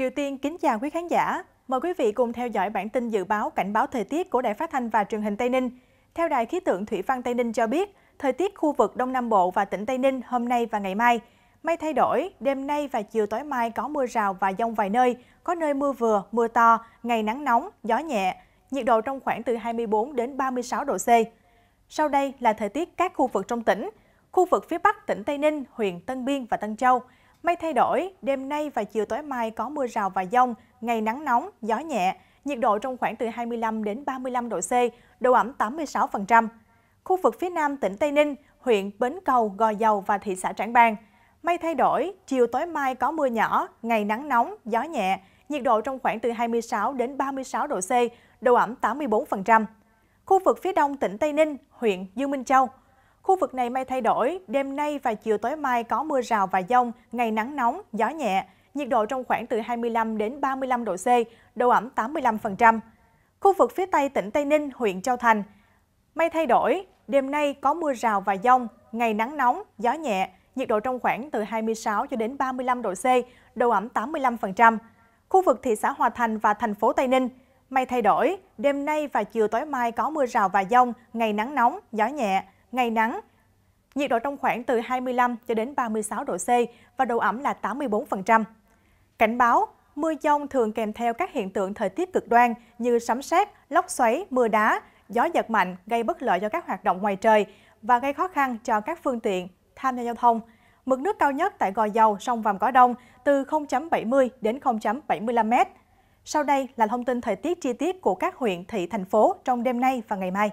Kiều Tiên kính chào quý khán giả. Mời quý vị cùng theo dõi bản tin dự báo cảnh báo thời tiết của Đài Phát thanh và Truyền hình Tây Ninh. Theo Đài khí tượng Thủy văn Tây Ninh cho biết, thời tiết khu vực Đông Nam Bộ và tỉnh Tây Ninh hôm nay và ngày mai mây thay đổi, đêm nay và chiều tối mai có mưa rào và dông vài nơi, có nơi mưa vừa, mưa to, ngày nắng nóng, gió nhẹ, nhiệt độ trong khoảng từ 24 đến 36 độ C. Sau đây là thời tiết các khu vực trong tỉnh, khu vực phía Bắc tỉnh Tây Ninh, huyện Tân Biên và Tân Châu, Mây thay đổi, đêm nay và chiều tối mai có mưa rào và dông, ngày nắng nóng, gió nhẹ, nhiệt độ trong khoảng từ 25 đến 35 độ C, độ ẩm 86%. Khu vực phía nam tỉnh Tây Ninh, huyện Bến Cầu, Gò Dầu và thị xã Trảng Bàng. Mây thay đổi, chiều tối mai có mưa nhỏ, ngày nắng nóng, gió nhẹ, nhiệt độ trong khoảng từ 26 đến 36 độ C, độ ẩm 84%. Khu vực phía đông tỉnh Tây Ninh, huyện Dương Minh Châu, Khu vực này mây thay đổi, đêm nay và chiều tối mai có mưa rào và dông, ngày nắng nóng, gió nhẹ, nhiệt độ trong khoảng từ 25 đến 35 độ C, độ ẩm 85%. Khu vực phía Tây tỉnh Tây Ninh, huyện Châu Thành, mây thay đổi, đêm nay có mưa rào và dông, ngày nắng nóng, gió nhẹ, nhiệt độ trong khoảng từ 26 cho đến 35 độ C, độ ẩm 85%. Khu vực thị xã Hòa Thành và thành phố Tây Ninh, mây thay đổi, đêm nay và chiều tối mai có mưa rào và dông, ngày nắng nóng, gió nhẹ, ngày nắng. Nhiệt độ trong khoảng từ 25 cho đến 36 độ C và độ ẩm là 84%. Cảnh báo, mưa dông thường kèm theo các hiện tượng thời tiết cực đoan như sấm sét, lốc xoáy, mưa đá, gió giật mạnh gây bất lợi cho các hoạt động ngoài trời và gây khó khăn cho các phương tiện tham gia giao thông. Mực nước cao nhất tại Gò Dầu, sông Vàm Cỏ Đông từ 0.70 đến 0.75 m. Sau đây là thông tin thời tiết chi tiết của các huyện, thị, thành phố trong đêm nay và ngày mai.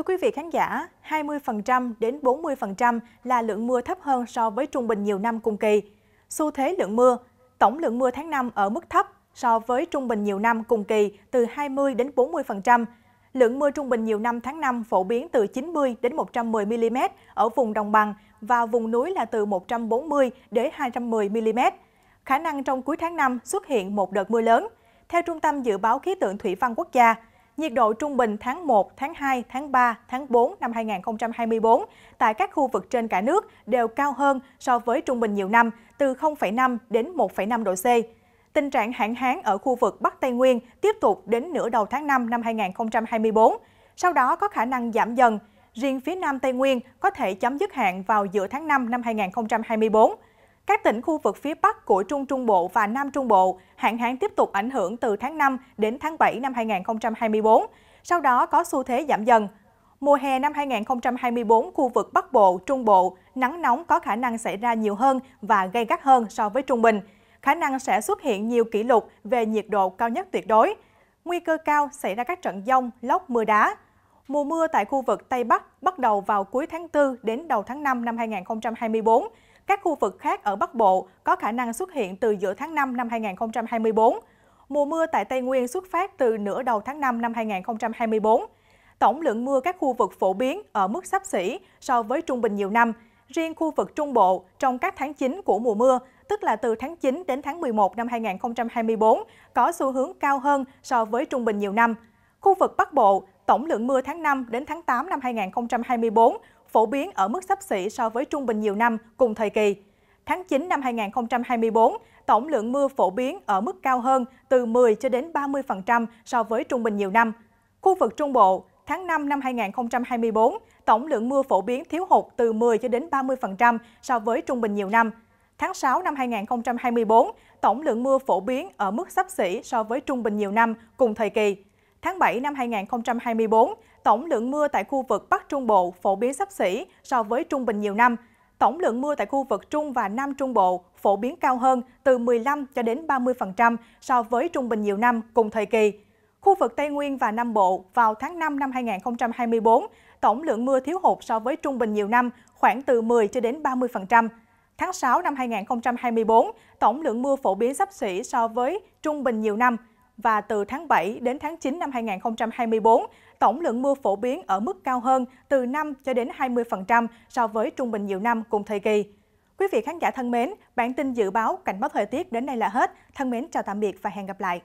Thưa quý vị khán giả, 20% đến 40% là lượng mưa thấp hơn so với trung bình nhiều năm cùng kỳ. Xu thế lượng mưa, tổng lượng mưa tháng 5 ở mức thấp so với trung bình nhiều năm cùng kỳ từ 20 đến 40%. Lượng mưa trung bình nhiều năm tháng 5 phổ biến từ 90 đến 110 mm ở vùng đồng bằng và vùng núi là từ 140 đến 210 mm. Khả năng trong cuối tháng 5 xuất hiện một đợt mưa lớn. Theo Trung tâm Dự báo Khí tượng Thủy văn Quốc gia, nhiệt độ trung bình tháng 1, tháng 2, tháng 3, tháng 4 năm 2024 tại các khu vực trên cả nước đều cao hơn so với trung bình nhiều năm, từ 0,5 đến 1,5 độ C. Tình trạng hạn hán ở khu vực Bắc Tây Nguyên tiếp tục đến nửa đầu tháng 5 năm 2024, sau đó có khả năng giảm dần. Riêng phía Nam Tây Nguyên có thể chấm dứt hạn vào giữa tháng 5 năm 2024. Các tỉnh khu vực phía Bắc của Trung Trung Bộ và Nam Trung Bộ hạn hán tiếp tục ảnh hưởng từ tháng 5 đến tháng 7 năm 2024, sau đó có xu thế giảm dần. Mùa hè năm 2024, khu vực Bắc Bộ, Trung Bộ, nắng nóng có khả năng xảy ra nhiều hơn và gây gắt hơn so với trung bình. Khả năng sẽ xuất hiện nhiều kỷ lục về nhiệt độ cao nhất tuyệt đối. Nguy cơ cao xảy ra các trận dông, lốc, mưa đá. Mùa mưa tại khu vực Tây Bắc bắt đầu vào cuối tháng 4 đến đầu tháng 5 năm 2024, các khu vực khác ở Bắc Bộ có khả năng xuất hiện từ giữa tháng 5 năm 2024. Mùa mưa tại Tây Nguyên xuất phát từ nửa đầu tháng 5 năm 2024. Tổng lượng mưa các khu vực phổ biến ở mức sắp xỉ so với trung bình nhiều năm. Riêng khu vực Trung Bộ trong các tháng 9 của mùa mưa, tức là từ tháng 9 đến tháng 11 năm 2024, có xu hướng cao hơn so với trung bình nhiều năm. Khu vực Bắc Bộ, tổng lượng mưa tháng 5 đến tháng 8 năm 2024 phổ biến ở mức sấp xỉ so với trung bình nhiều năm cùng thời kỳ. Tháng 9 năm 2024, tổng lượng mưa phổ biến ở mức cao hơn từ 10 cho đến 30% so với trung bình nhiều năm. Khu vực Trung Bộ, tháng 5 năm 2024, tổng lượng mưa phổ biến thiếu hụt từ 10 cho đến 30% so với trung bình nhiều năm. Tháng 6 năm 2024, tổng lượng mưa phổ biến ở mức sấp xỉ so với trung bình nhiều năm cùng thời kỳ tháng 7 năm 2024, tổng lượng mưa tại khu vực Bắc Trung Bộ phổ biến sắp xỉ so với trung bình nhiều năm. Tổng lượng mưa tại khu vực Trung và Nam Trung Bộ phổ biến cao hơn từ 15 cho đến 30% so với trung bình nhiều năm cùng thời kỳ. Khu vực Tây Nguyên và Nam Bộ vào tháng 5 năm 2024, tổng lượng mưa thiếu hụt so với trung bình nhiều năm khoảng từ 10 cho đến 30%. Tháng 6 năm 2024, tổng lượng mưa phổ biến sắp xỉ so với trung bình nhiều năm – và từ tháng 7 đến tháng 9 năm 2024, tổng lượng mưa phổ biến ở mức cao hơn từ 5 cho đến 20% so với trung bình nhiều năm cùng thời kỳ. Quý vị khán giả thân mến, bản tin dự báo cảnh báo thời tiết đến đây là hết. Thân mến chào tạm biệt và hẹn gặp lại.